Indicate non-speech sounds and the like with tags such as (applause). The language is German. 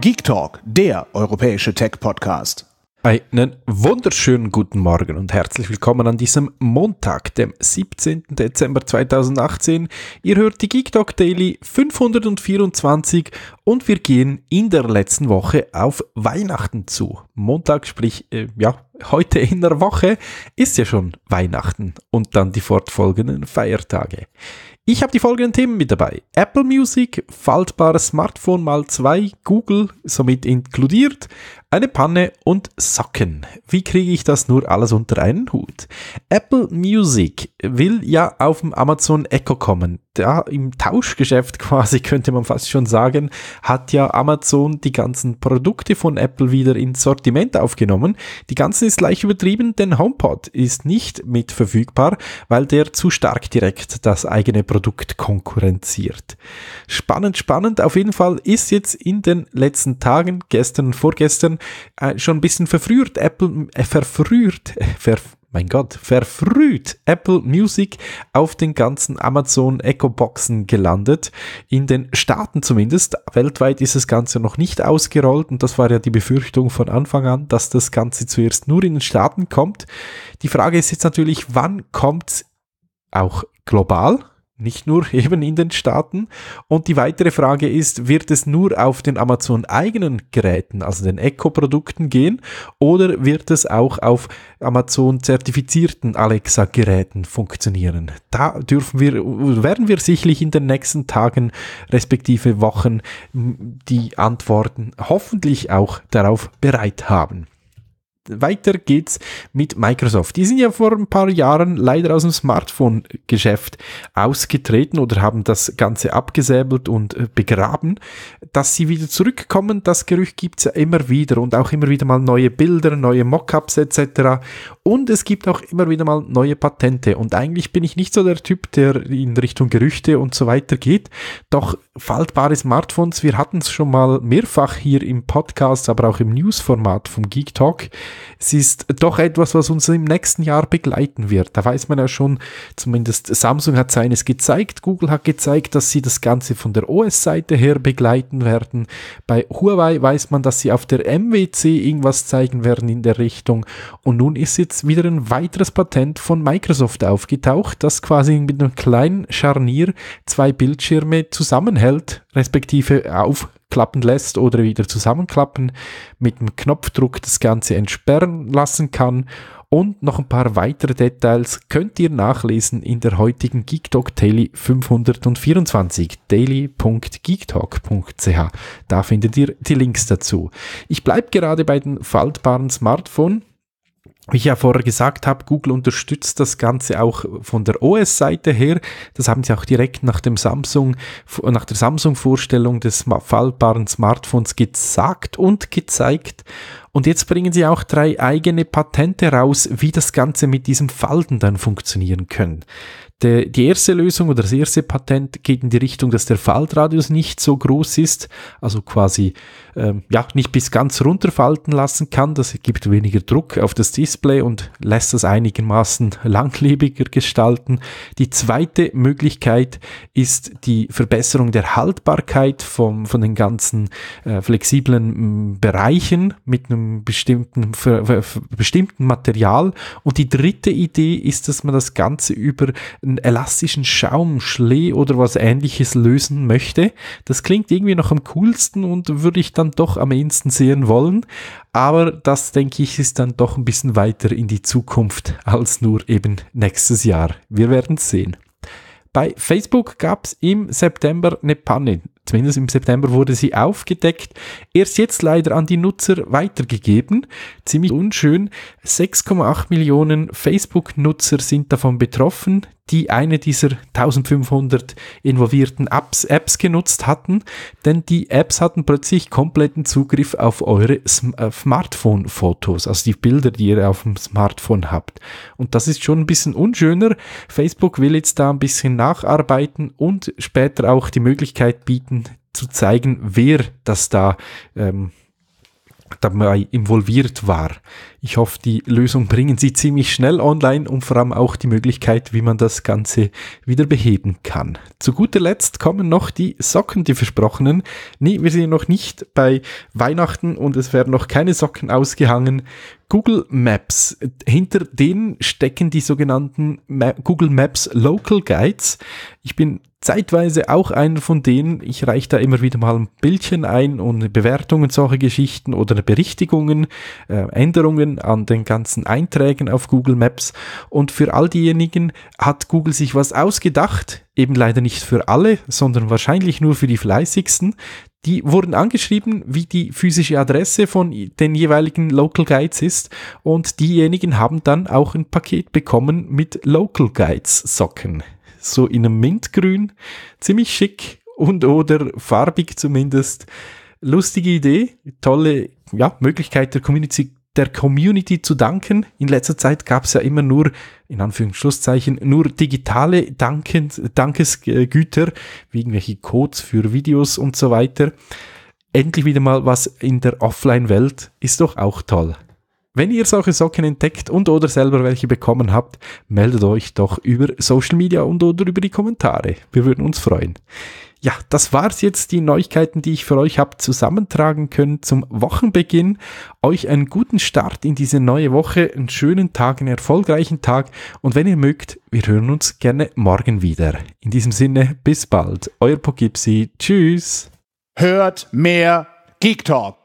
Geek Talk, der europäische Tech-Podcast. Einen wunderschönen guten Morgen und herzlich willkommen an diesem Montag, dem 17. Dezember 2018. Ihr hört die Geek Talk Daily 524 und wir gehen in der letzten Woche auf Weihnachten zu. Montag, sprich, äh, ja, heute in der Woche ist ja schon Weihnachten und dann die fortfolgenden Feiertage. Ich habe die folgenden Themen mit dabei. Apple Music, faltbares Smartphone mal 2, Google somit inkludiert, eine Panne und Socken. Wie kriege ich das nur alles unter einen Hut? Apple Music will ja auf dem Amazon Echo kommen. Da im Tauschgeschäft (laughs) quasi könnte man fast schon sagen, hat ja Amazon die ganzen Produkte von Apple wieder ins Sortiment aufgenommen. Die ganzen ist leicht übertrieben, denn HomePod ist nicht mit verfügbar, weil der zu stark direkt das eigene Produkt konkurrenziert. Spannend, spannend. Auf jeden Fall ist jetzt in den letzten Tagen, gestern vorgestern, äh, schon ein bisschen verfrüht Apple, äh, verfrüht, äh, (laughs) verf mein Gott, verfrüht Apple Music auf den ganzen Amazon Echo Boxen gelandet. In den Staaten zumindest. Weltweit ist das Ganze noch nicht ausgerollt und das war ja die Befürchtung von Anfang an, dass das Ganze zuerst nur in den Staaten kommt. Die Frage ist jetzt natürlich, wann kommt es auch global? nicht nur (laughs) eben in den Staaten. Und die weitere Frage ist, wird es nur auf den Amazon eigenen Geräten, also den Echo-Produkten gehen, oder wird es auch auf Amazon zertifizierten Alexa-Geräten funktionieren? Da dürfen wir, werden wir sicherlich in den nächsten Tagen respektive Wochen die Antworten hoffentlich auch darauf bereit haben weiter geht's mit Microsoft. Die sind ja vor ein paar Jahren leider aus dem Smartphone-Geschäft ausgetreten oder haben das Ganze abgesäbelt und äh, begraben. Dass sie wieder zurückkommen, das Gerücht gibt es ja immer wieder und auch immer wieder mal neue Bilder, neue Mockups etc. Und es gibt auch immer wieder mal neue Patente. Und eigentlich bin ich nicht so der Typ, der in Richtung Gerüchte und so weiter geht. Doch faltbare Smartphones, wir hatten es schon mal mehrfach hier im Podcast, aber auch im Newsformat vom Geek Talk es ist doch etwas, was uns im nächsten Jahr begleiten wird. Da weiß man ja schon, zumindest Samsung hat seines gezeigt, Google hat gezeigt, dass sie das Ganze von der OS-Seite her begleiten werden. Bei Huawei weiß man, dass sie auf der MWC irgendwas zeigen werden in der Richtung. Und nun ist jetzt wieder ein weiteres Patent von Microsoft aufgetaucht, das quasi mit einem kleinen Scharnier zwei Bildschirme zusammenhält, respektive auf klappen lässt oder wieder zusammenklappen, mit dem Knopfdruck das Ganze entsperren lassen kann und noch ein paar weitere Details könnt ihr nachlesen in der heutigen GeekTalk Daily 524 daily.geektalk.ch. Da findet ihr die Links dazu. Ich bleibe gerade bei den faltbaren Smartphones wie ich ja vorher gesagt habe, Google unterstützt das Ganze auch von der OS-Seite her. Das haben sie auch direkt nach dem Samsung, nach der Samsung-Vorstellung des faltbaren Smartphones gesagt und gezeigt. Und jetzt bringen sie auch drei eigene Patente raus, wie das Ganze mit diesem Falten dann funktionieren können. Der, die erste Lösung oder das erste Patent geht in die Richtung, dass der Faltradius nicht so groß ist, also quasi ähm, ja nicht bis ganz runter falten lassen kann. Das gibt weniger Druck auf das Display und lässt es einigermaßen (laughs) langlebiger gestalten. Die zweite Möglichkeit ist die Verbesserung der Haltbarkeit vom, von den ganzen äh, flexiblen Bereichen mit einem bestimmten, für, für, für bestimmten Material. Und die dritte Idee ist, dass man das Ganze über einen elastischen Schaum, Schlee oder was ähnliches lösen möchte. Das klingt irgendwie noch am coolsten und würde ich dann doch am ehesten sehen wollen. Aber das, denke ich, ist dann doch ein bisschen weiter in die Zukunft als nur eben nächstes Jahr. Wir werden sehen. Bei Facebook gab es im September eine Panne zumindest im September wurde sie aufgedeckt, erst jetzt leider an die Nutzer weitergegeben. Ziemlich unschön. 6,8 Millionen Facebook-Nutzer sind davon betroffen, die eine dieser 1500 involvierten Apps, Apps genutzt hatten, denn die Apps hatten plötzlich kompletten Zugriff auf eure äh, Smartphone-Fotos, also die Bilder, die ihr auf dem Smartphone habt. Und das ist schon ein bisschen unschöner. Facebook will jetzt da ein bisschen nacharbeiten und später auch die Möglichkeit bieten, zu zeigen, wer das da ähm, dabei involviert war. Ich hoffe, die Lösung bringen Sie ziemlich schnell online und vor allem auch die Möglichkeit, wie man das Ganze wieder beheben kann. Zu guter Letzt kommen noch die Socken, die versprochenen. Nee, wir sind noch nicht bei Weihnachten und es werden noch keine Socken ausgehangen. Google Maps, hinter denen stecken die sogenannten Ma Google Maps Local Guides. Ich bin zeitweise auch einer von denen. Ich reiche da immer wieder mal ein Bildchen ein und Bewertungen solcher Geschichten oder Berichtigungen, äh, Änderungen an den ganzen Einträgen auf Google Maps. Und für all diejenigen hat Google sich was ausgedacht, eben leider nicht für alle, sondern wahrscheinlich nur für die fleißigsten. Die wurden angeschrieben, wie die physische Adresse von den jeweiligen Local Guides ist und diejenigen haben dann auch ein Paket bekommen mit Local Guides Socken so in einem Mintgrün. Ziemlich schick und oder farbig zumindest. Lustige Idee, tolle ja, Möglichkeit der Community, der Community zu danken. In letzter Zeit gab es ja immer nur, in Anführungszeichen, nur digitale Dankens, Dankesgüter, wie irgendwelche Codes für Videos und so weiter. Endlich wieder mal was in der Offline-Welt ist doch auch toll. Wenn ihr solche Socken entdeckt und oder selber welche bekommen habt, meldet euch doch über Social Media und oder über die Kommentare. Wir würden uns freuen. Ja, das war's jetzt, die Neuigkeiten, die ich für euch habe zusammentragen können zum Wochenbeginn. Euch einen guten Start in diese neue Woche, einen schönen Tag, einen erfolgreichen Tag und wenn ihr mögt, wir hören uns gerne morgen wieder. In diesem Sinne, bis bald. Euer Pogipsi. Tschüss. Hört mehr Geek Talk.